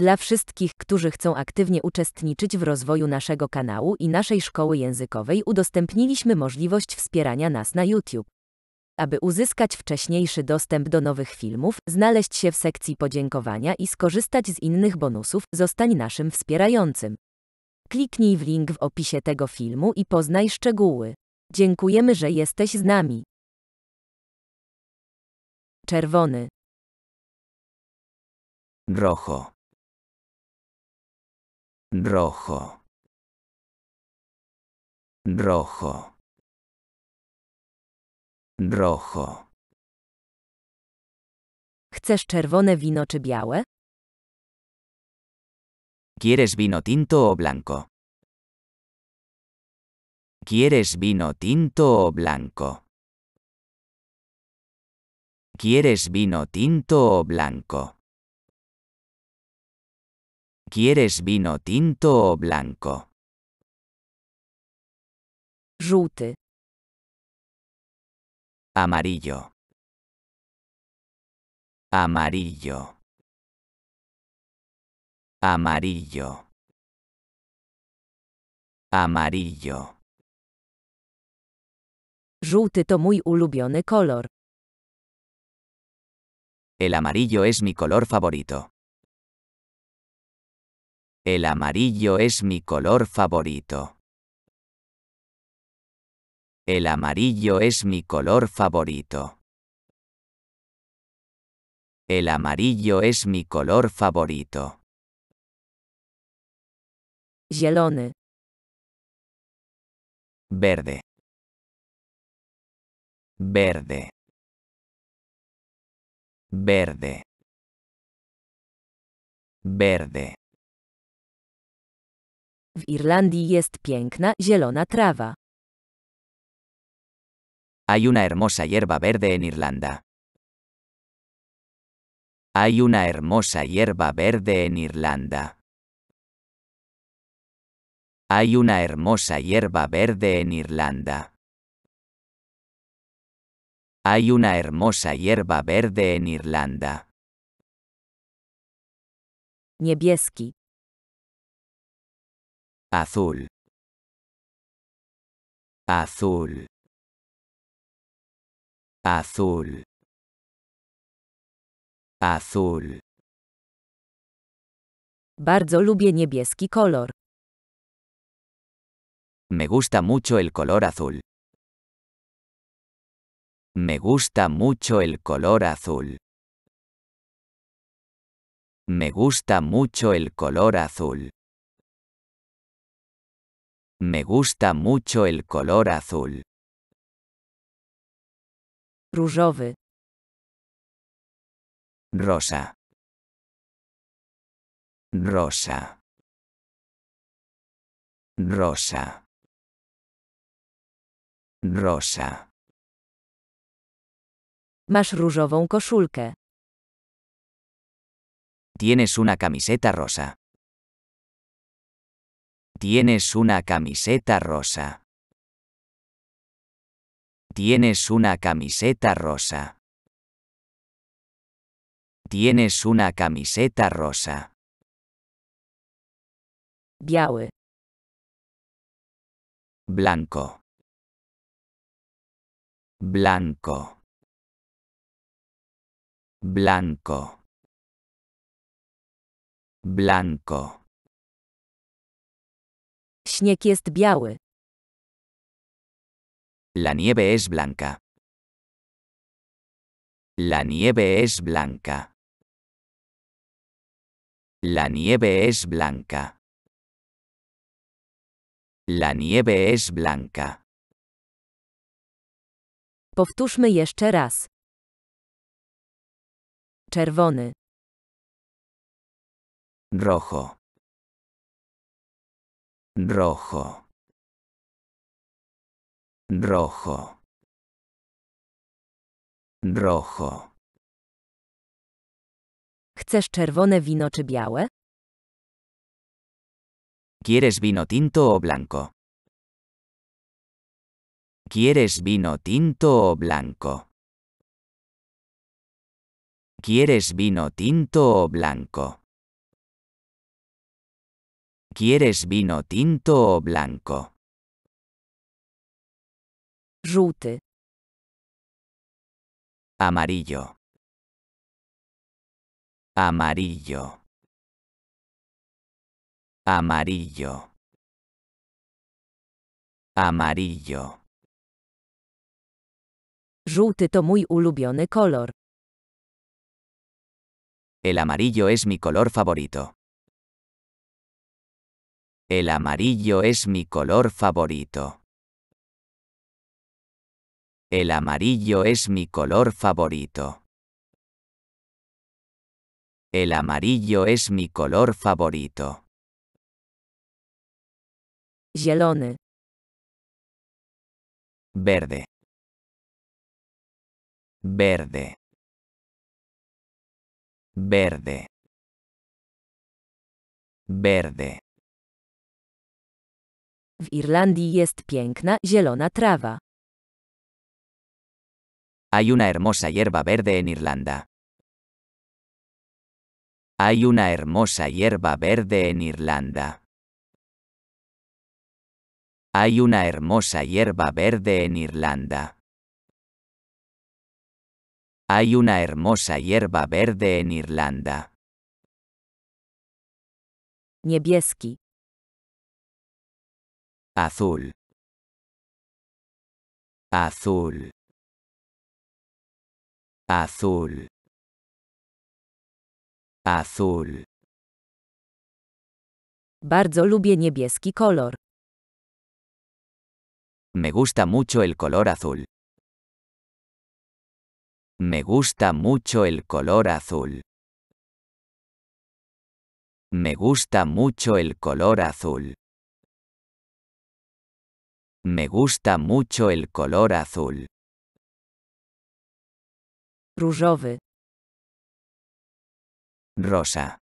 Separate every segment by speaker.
Speaker 1: Dla wszystkich, którzy chcą aktywnie uczestniczyć w rozwoju naszego kanału i naszej szkoły językowej, udostępniliśmy możliwość wspierania nas na YouTube. Aby uzyskać wcześniejszy dostęp do nowych filmów, znaleźć się w sekcji podziękowania i skorzystać z innych bonusów, zostań naszym wspierającym. Kliknij w link w opisie tego filmu i poznaj szczegóły. Dziękujemy, że jesteś z nami. Czerwony. Rojo. Drocho. Drocho. Drocho. Chcesz czerwone wino czy białe? ¿Quieres vino tinto o blanco? ¿Quieres vino tinto o blanco? ¿Quieres vino tinto o blanco? ¿Quieres vino tinto o blanco? Rute. Amarillo. Amarillo. Amarillo. Amarillo. Żółty to muy ulubiony color.
Speaker 2: El amarillo es mi color favorito. El amarillo es mi color
Speaker 1: favorito. El amarillo es mi color favorito. El amarillo es mi color favorito. Zielony. Verde. Verde. Verde. Verde. W Irlandii jest piękna, zielona trawa.
Speaker 2: Hay una hermosa hierba verde en Irlanda. Hay una hermosa hierba verde en Irlanda. Hay una hermosa hierba verde en Irlanda. Hay una hermosa hierba verde en Irlanda.
Speaker 1: Niebieski, azul azul azul azul Bardzo lubię niebieski color. Me gusta mucho el color azul.
Speaker 2: Me gusta mucho el color azul. Me gusta mucho el color azul. Me gusta mucho el color azul.
Speaker 1: Różowy. Rosa. Rosa. Rosa. Rosa. Masz różową koszulkę.
Speaker 2: Tienes una camiseta rosa. Tienes una camiseta rosa. Tienes una camiseta rosa. Tienes una camiseta rosa.
Speaker 1: Biały. Blanco. Blanco. Blanco. Blanco. Śnieg jest biały. La nieve es blanca. La nieve es blanca. La nieve es blanca. La nieve es blanca. Powtórzmy jeszcze raz. Czerwony. Rojo. Drocho. Drocho. Drocho. Chcesz czerwone wino czy białe? ¿Quieres vino tinto o blanco? ¿Quieres vino tinto o blanco? ¿Quieres vino tinto o blanco? ¿Quieres vino tinto o blanco? Rute Amarillo. Amarillo. Amarillo. Amarillo. Żółty to muy ulubiony color.
Speaker 2: El amarillo es mi color favorito. El amarillo es mi color favorito. El amarillo es mi color favorito. El amarillo es mi color favorito.
Speaker 1: Zielone. Verde. Verde. Verde. Verde. W Irlandii jest piękna, zielona trawa.
Speaker 2: Hay una hermosa hierba verde en Irlanda. Hay una hermosa hierba verde en Irlanda. Hay una hermosa hierba verde en Irlanda. Hay una hermosa hierba verde en Irlanda.
Speaker 1: Niebieski, azul azul azul azul Bardzo lubię niebieski color. Me gusta mucho el color azul.
Speaker 2: Me gusta mucho el color azul. Me gusta mucho el color azul. Me gusta mucho el color azul.
Speaker 1: Różowy. Rosa.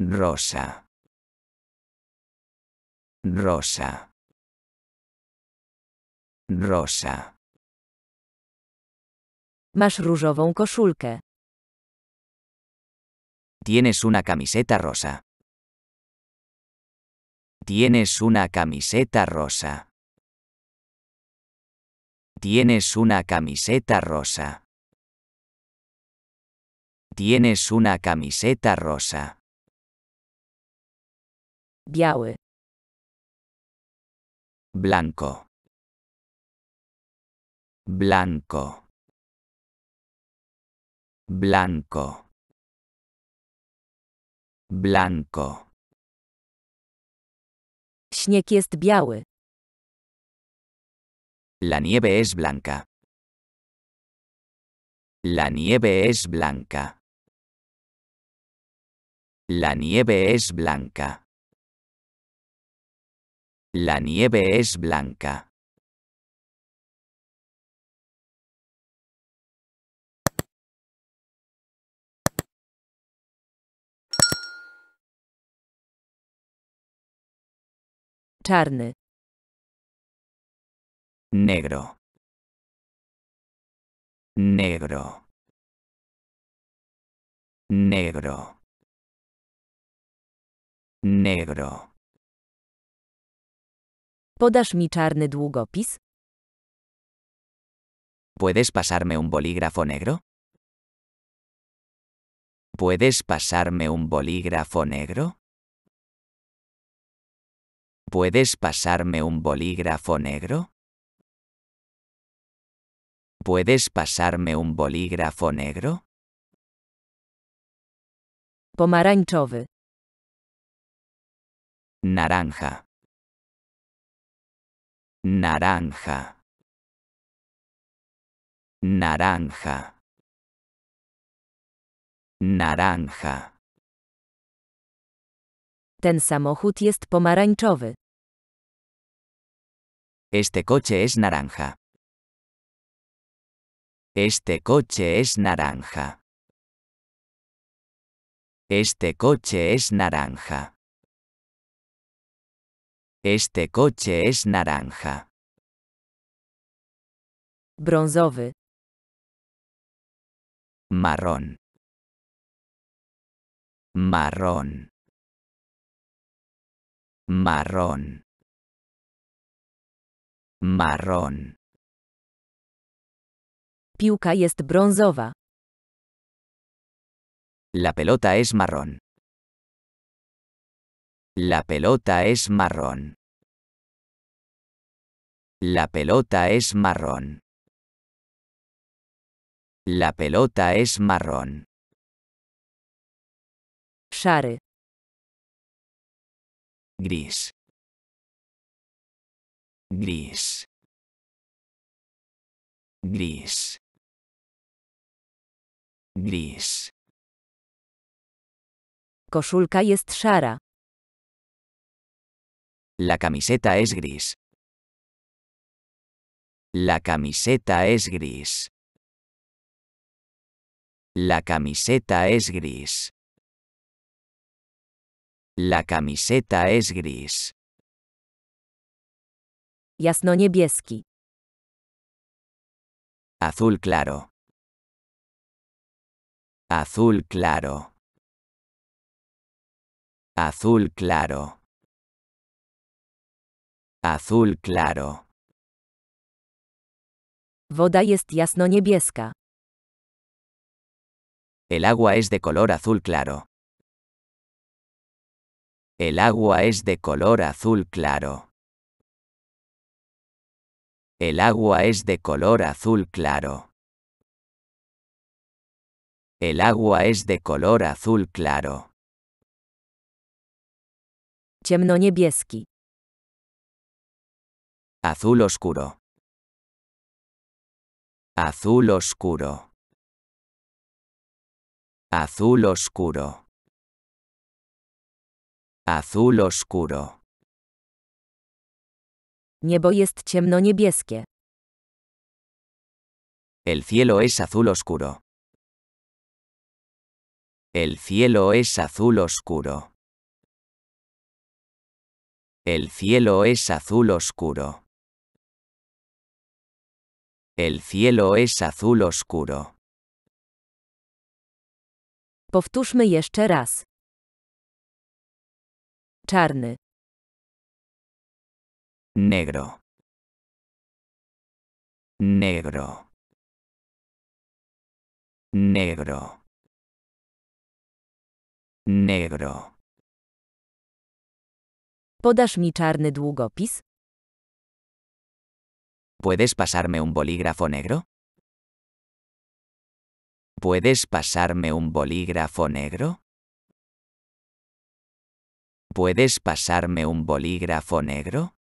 Speaker 1: Rosa. Rosa. Rosa. Masz różową koszulkę. Tienes una camiseta rosa.
Speaker 2: Tienes una camiseta rosa. Tienes una camiseta rosa. Tienes una camiseta rosa.
Speaker 1: Biały. Blanco. Blanco. Blanco. Blanco. Śnieg jest biały. La nieve es blanca. La nieve es blanca. La nieve es blanca. La nieve es blanca. Czarny. Negro. Negro. Negro. Negro. Podasz mi czarny długopis? ¿Puedes pasarme un bolígrafo negro?
Speaker 2: ¿Puedes pasarme un bolígrafo negro? ¿Puedes pasarme un bolígrafo negro? ¿Puedes pasarme un bolígrafo negro?
Speaker 1: Pomarańczowy. Naranja. Naranja. Naranja.
Speaker 2: Naranja.
Speaker 1: Ten samochód jest pomarańczowy.
Speaker 2: Este coche es naranja.
Speaker 1: Este coche es naranja. Este coche es naranja. Este coche es naranja. Brązowy. Marrón. Marrón. marrón marrón Piłka es brązowa. La pelota es marrón. La pelota es marrón. La pelota es marrón. La pelota es marrón. share gris, gris, gris, gris. Koszulka jest szara. La camiseta es gris. La
Speaker 2: camiseta es gris. La camiseta es gris. La camiseta es
Speaker 1: gris. Jasno-niebieski. Azul claro. Azul claro. Azul claro. Azul claro. Voda jest jasno-niebieska. El agua es de color azul claro. El agua es de color azul claro. El agua es de color azul claro. El agua es de color azul claro. ciemno Azul oscuro. Azul oscuro. Azul oscuro. Azul oscuro. Niebo jest ciemno-niebieskie. El cielo es azul oscuro. El cielo es azul oscuro. El cielo es azul oscuro. El cielo es azul oscuro. Powtórzmy jeszcze raz. Negro. Negro. Negro. Negro. ¿Podasz mi czarny długopis?
Speaker 2: ¿Puedes pasarme un bolígrafo negro? ¿Puedes pasarme un bolígrafo negro? ¿Puedes pasarme
Speaker 1: un bolígrafo negro?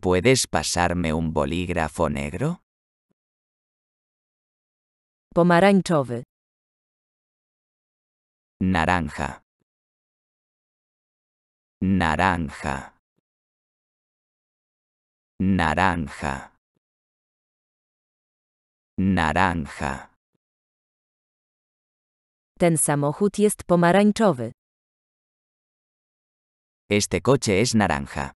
Speaker 1: ¿Puedes pasarme un bolígrafo negro? Pomarańczowy. Naranja. Naranja. Naranja. Naranja. Ten samochód jest pomarańczowy. Este coche es naranja.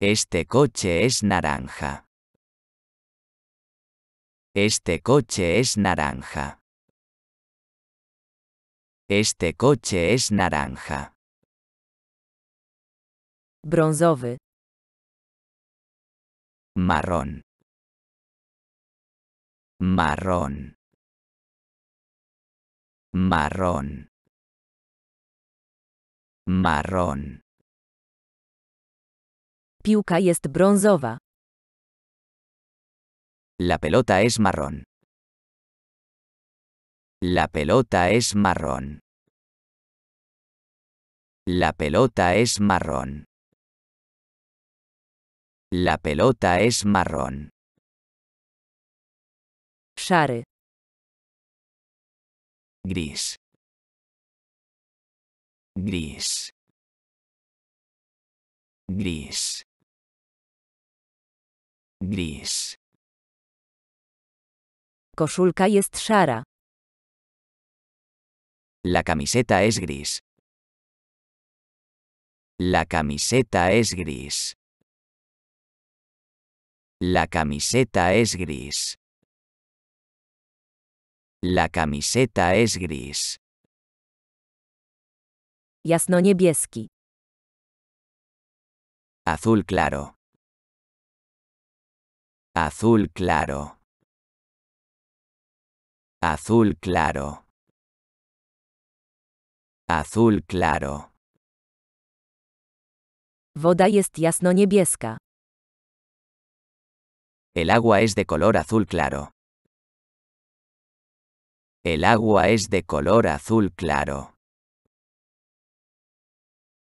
Speaker 2: Este coche es naranja. Este coche es naranja. Este coche
Speaker 1: es naranja. Brązowy. Marrón. Marrón. marrón marrón Piłka jest brązowa. La pelota es marrón. La pelota es marrón. La pelota es marrón. La pelota es marrón. Szary gris gris gris gris Koszulka jest szara.
Speaker 2: La camiseta es gris. La camiseta es gris.
Speaker 1: La camiseta es gris. La camiseta es gris. Yasno niebieski Azul claro. Azul claro. Azul claro. Azul claro. Voda jest jasno-niebieska. El agua es de color azul claro. El agua es de color azul claro.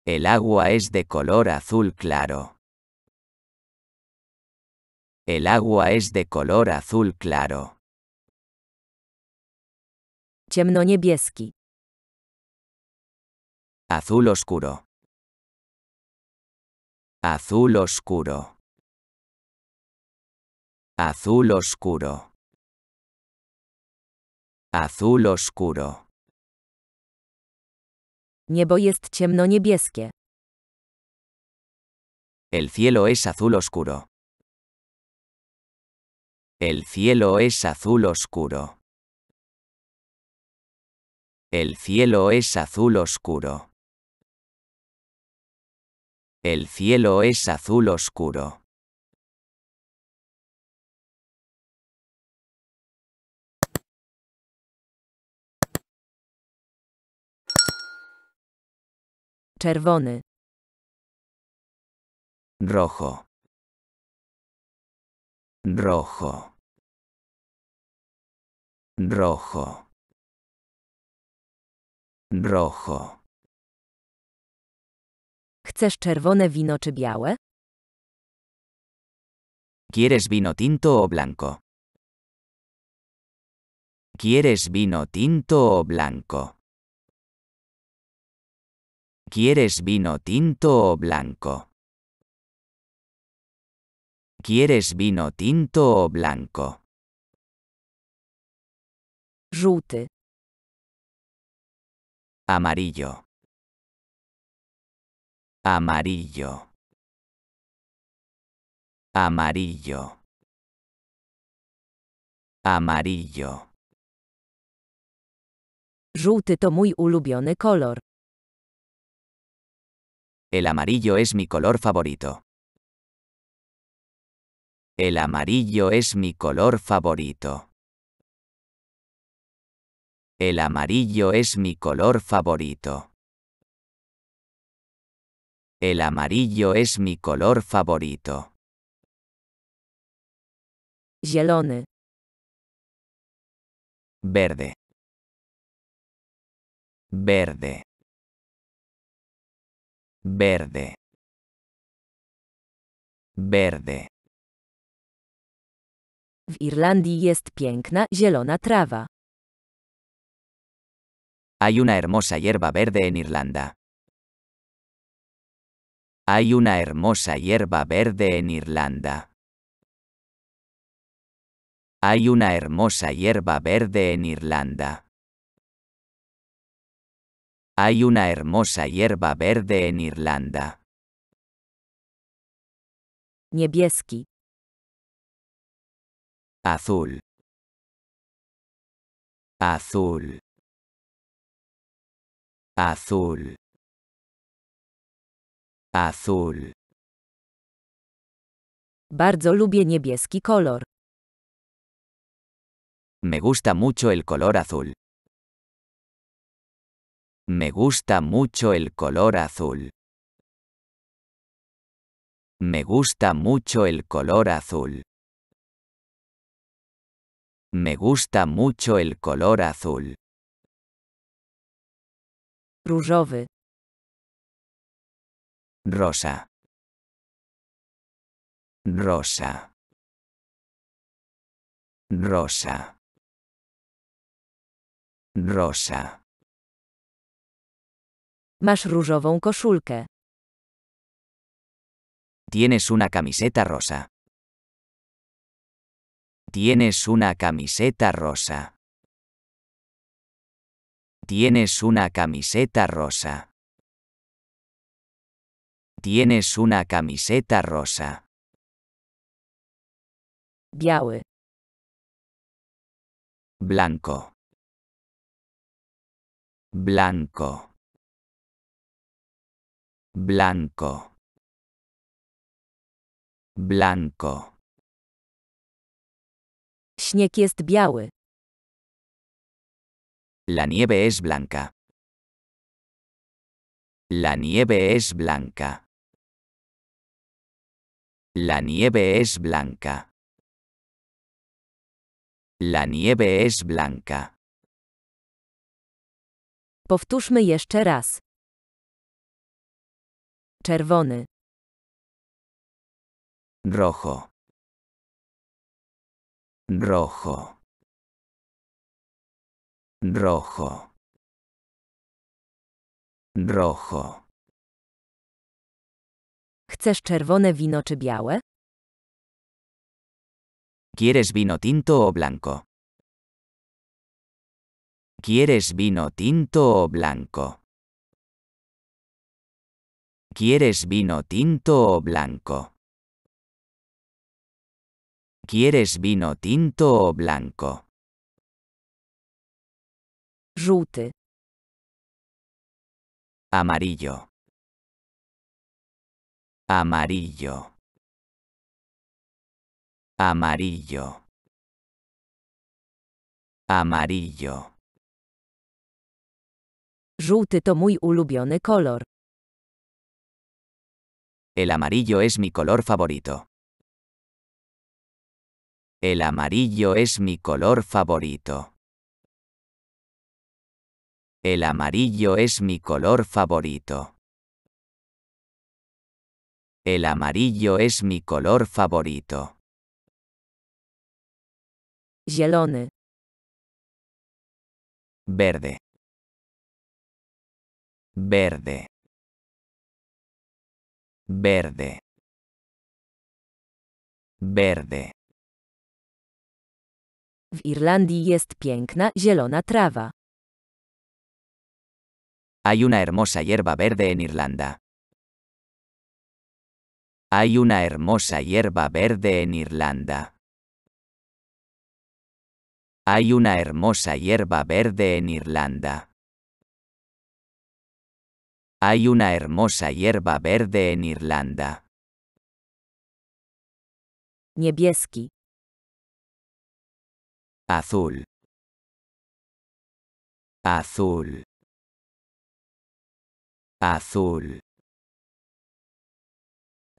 Speaker 2: El agua es de color azul claro. El agua es de color azul claro.
Speaker 1: ciemno Azul oscuro. Azul oscuro. Azul oscuro. Azul oscuro. Niebo jest ciemno El cielo
Speaker 2: es azul oscuro. El cielo es azul oscuro. El cielo es azul
Speaker 1: oscuro. El cielo es azul oscuro. Czerwony. Rojo. Rojo. Rojo. Rojo. Chcesz czerwone wino czy białe? ¿Quieres vino tinto o blanco? ¿Quieres vino tinto o blanco? ¿Quieres vino tinto o blanco? ¿Quieres vino tinto o blanco? Rute. Amarillo. Amarillo. Amarillo. Amarillo. Żółty to mój ulubiony kolor. El amarillo es mi color favorito.
Speaker 2: El amarillo es mi color favorito. El amarillo es mi color favorito. El amarillo es mi color
Speaker 1: favorito. Zielone. Verde. Verde verde
Speaker 2: verde
Speaker 1: W Irlandii jest piękna zielona
Speaker 2: Hay una hermosa hierba verde en Irlanda. Hay una hermosa hierba verde en Irlanda. Hay una hermosa hierba verde en Irlanda. Hay una hermosa hierba verde en Irlanda.
Speaker 1: Niebieski. Azul. Azul. Azul. Azul. Bardzo lubię niebieski color!
Speaker 2: Me gusta mucho el color azul. Me gusta mucho el color azul. Me
Speaker 1: gusta mucho el color azul. Me gusta mucho el color azul. Różowy. Rosa. Rosa. Rosa. Rosa. Masz różową koszulkę.
Speaker 2: Tienes una camiseta rosa. Tienes una camiseta rosa. Tienes una camiseta rosa. Tienes una camiseta rosa.
Speaker 1: Biały. Blanco. Blanco. blanco, blanco. Śnieg jest biały. La nieve es blanca. La nieve es blanca. La nieve es blanca. La nieve es blanca. Powtórzmy jeszcze raz czerwony, rojo, rojo, rojo, rojo. Chcesz czerwone wino czy białe? ¿Quieres vino tinto o blanco? ¿Quieres vino tinto o blanco? ¿Quieres vino tinto o blanco? ¿Quieres vino tinto o blanco? Rute. Amarillo. Amarillo. Amarillo. Amarillo. Żółty to mój ulubiony kolor.
Speaker 2: El amarillo es mi color favorito. El amarillo es mi color
Speaker 1: favorito. El amarillo es mi color favorito. El amarillo es mi color favorito. Zielony. Verde. Verde verde verde W Irlandii jest piękna zielona
Speaker 2: Hay una hermosa hierba verde en Irlanda. Hay una hermosa hierba verde en Irlanda. Hay una hermosa hierba verde en Irlanda. Hay una hermosa hierba verde en Irlanda.
Speaker 1: Niebieski. Azul. Azul. Azul.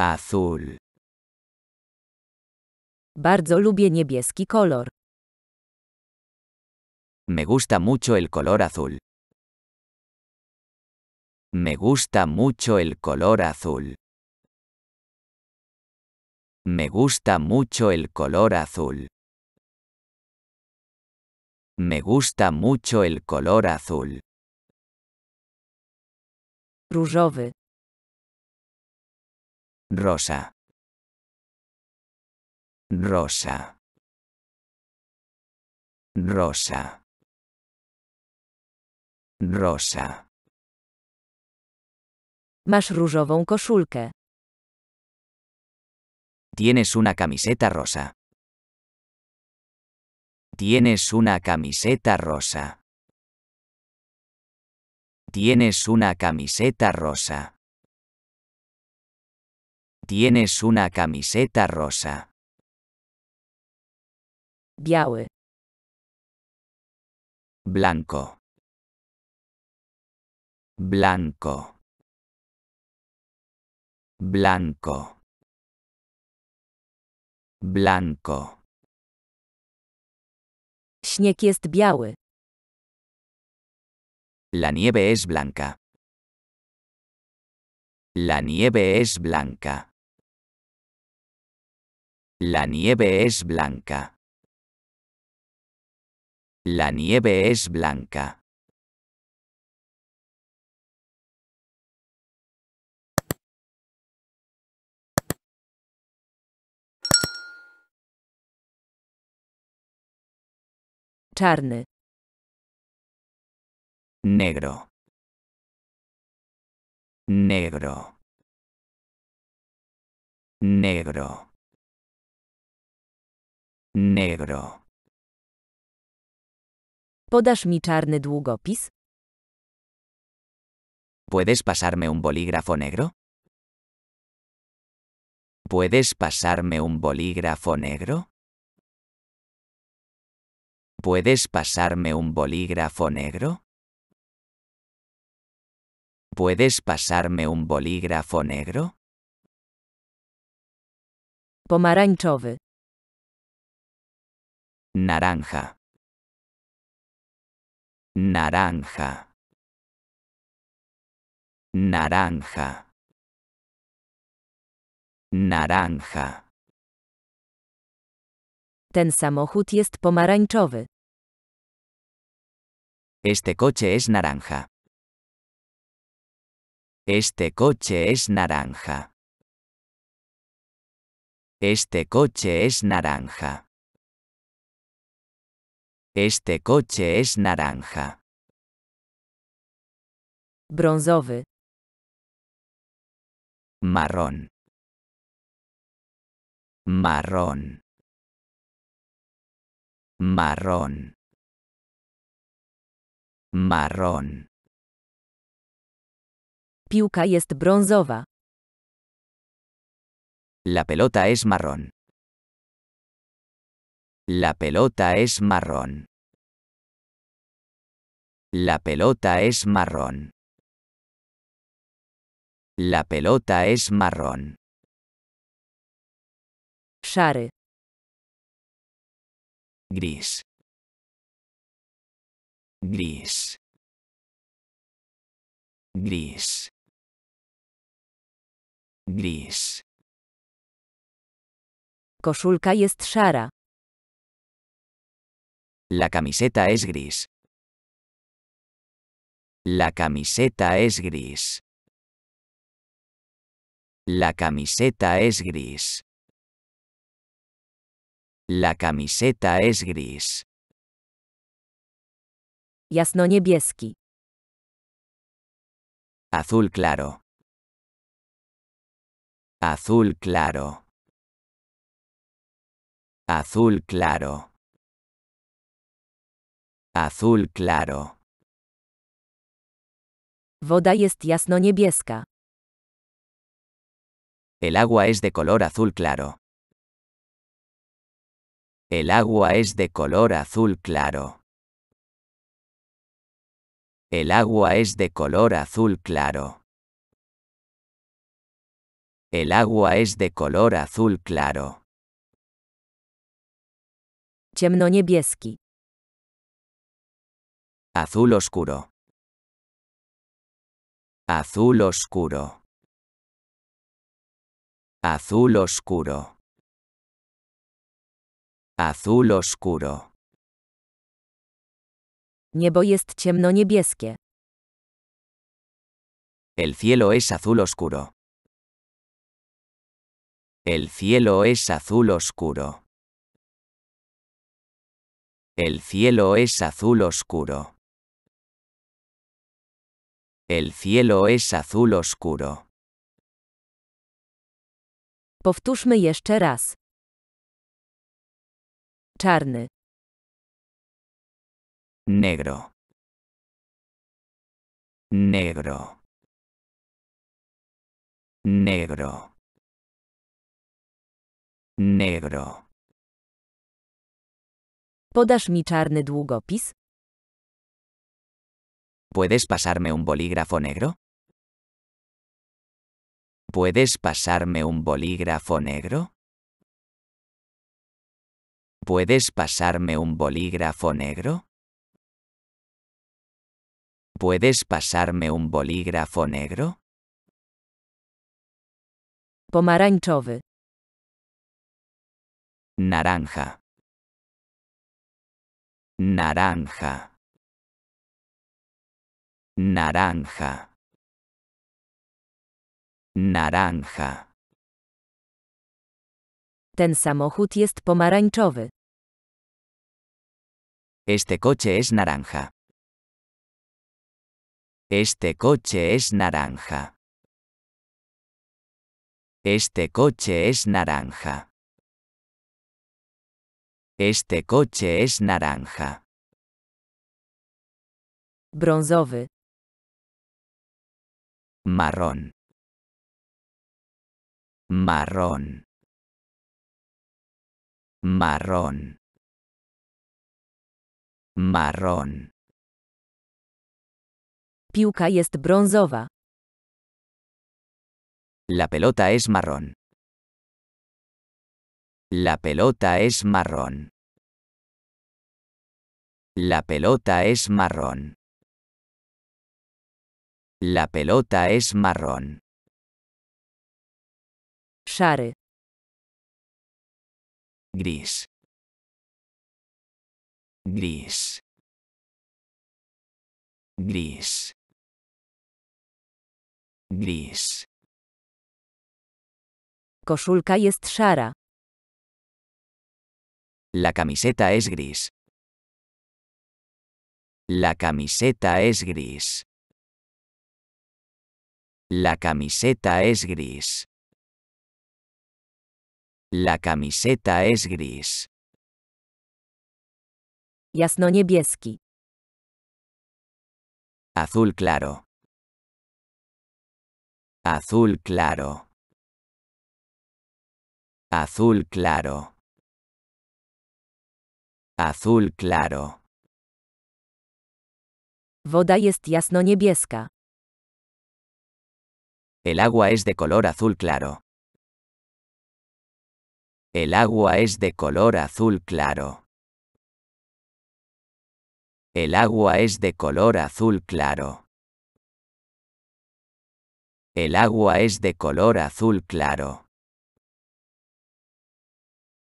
Speaker 1: Azul. Bardzo lubię niebieski kolor. Me gusta mucho el color azul.
Speaker 2: Me gusta mucho el color azul. Me gusta mucho el color azul. Me gusta mucho el color azul.
Speaker 1: Różowy. Rosa. Rosa. Rosa. Rosa. Masz różową koszulkę.
Speaker 2: Tienes una camiseta rosa. Tienes una camiseta rosa. Tienes una camiseta rosa. Tienes una camiseta rosa.
Speaker 1: Biały. Blanco. Blanco blanco, blanco. Śnieg jest biały. La nieve es blanca. La nieve es blanca. La nieve es blanca. La nieve es blanca. Czarny. Negro. Negro. Negro. Negro. ¿Podasz mi czarny długopis? ¿Puedes pasarme un bolígrafo negro? ¿Puedes
Speaker 2: pasarme un bolígrafo negro? ¿Puedes pasarme un bolígrafo negro? ¿Puedes pasarme un bolígrafo negro?
Speaker 1: Pomarańczowy. Naranja. Naranja. Naranja. Naranja. Ten samochód jest pomarańczowy. Este coche es naranja. Este coche es naranja. Este coche es naranja. Este coche es naranja. Brązowy. Marrón. Marrón. Marrón marrón. Piłka es brązowa. La pelota es marrón. La pelota es marrón. La pelota es marrón. La pelota es marrón. Share. Gris gris gris gris Koszulka jest szara. La
Speaker 2: camiseta es gris. La camiseta es gris. La camiseta es gris.
Speaker 1: La camiseta es gris jasno azul claro, azul claro, azul claro, azul claro. Woda jest jasno-niebieska.
Speaker 2: El agua es de color azul claro. El agua es de color azul
Speaker 1: claro. El agua es de color azul claro. El agua es de color azul claro. Ciemno-niebieski. Azul oscuro. Azul oscuro. Azul oscuro. Azul oscuro. Niebo jest ciemno-niebieskie. El cielo es azul oscuro. El cielo es azul oscuro. El cielo es azul oscuro. El cielo es azul oscuro. Powtórzmy jeszcze raz. Czarny. negro negro negro negro ¿Podas mi czarny długopis?
Speaker 2: ¿Puedes pasarme un bolígrafo negro? ¿Puedes pasarme un bolígrafo negro? ¿Puedes pasarme un bolígrafo
Speaker 1: negro? ¿Puedes pasarme un bolígrafo negro? Pomarańczowy. Naranja. Naranja. Naranja. Naranja. Ten samochód jest pomarańczowy.
Speaker 2: Este coche es naranja. Este coche es naranja. Este coche es naranja. Este coche es naranja.
Speaker 1: Bronzowy. Marrón. Marrón. Marrón. Marrón. Piłka jest brązowa. La pelota es marrón. La pelota es marrón. La pelota es marrón. La pelota es marrón. Szary. Gris. Gris. Gris. Gris. Koszulka es szara. La camiseta es gris. La camiseta es gris. La camiseta es gris. La camiseta es gris. Jasno niebieski. Azul claro azul claro, azul claro, azul claro. Voda jest jasno El agua es de color azul claro. El agua es de color azul claro.
Speaker 2: El agua es de color azul claro. El agua es de color azul claro.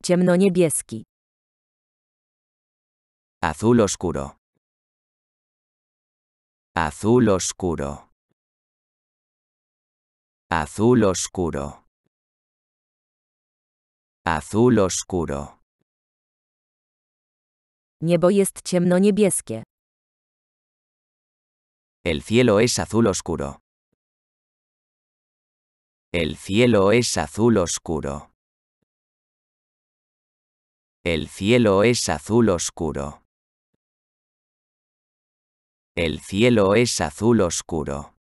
Speaker 1: Ciemno-niebieski. Azul oscuro. Azul oscuro. Azul oscuro. Azul oscuro. Niebo jest El cielo es azul oscuro. El cielo es azul oscuro. El cielo es azul oscuro. El cielo es azul oscuro.